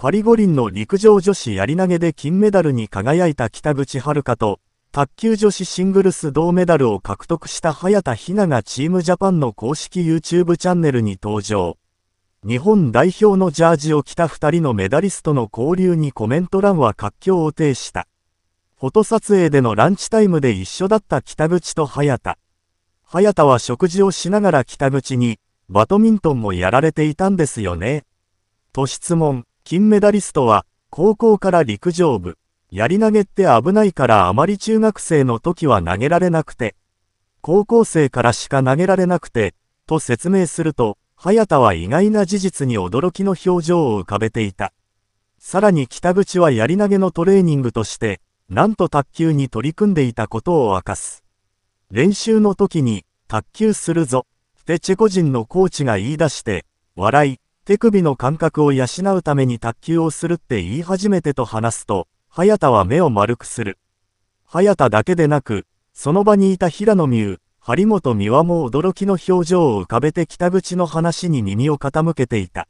パリ五輪の陸上女子やり投げで金メダルに輝いた北口遥と、卓球女子シングルス銅メダルを獲得した早田ひながチームジャパンの公式 YouTube チャンネルに登場。日本代表のジャージを着た2人のメダリストの交流にコメント欄は活況を呈した。フォト撮影でのランチタイムで一緒だった北口と早田。早田は食事をしながら北口に、バドミントンもやられていたんですよね。と質問。金メダリストは、高校から陸上部、やり投げって危ないからあまり中学生の時は投げられなくて、高校生からしか投げられなくて、と説明すると、早田は意外な事実に驚きの表情を浮かべていた。さらに北口はやり投げのトレーニングとして、なんと卓球に取り組んでいたことを明かす。練習の時に、卓球するぞ、ってチェコ人のコーチが言い出して、笑い、手首の感覚を養うために卓球をするって言い始めてと話すと、早田は目を丸くする。早田だけでなく、その場にいた平野美宇、張本美和も驚きの表情を浮かべて北口の話に耳を傾けていた。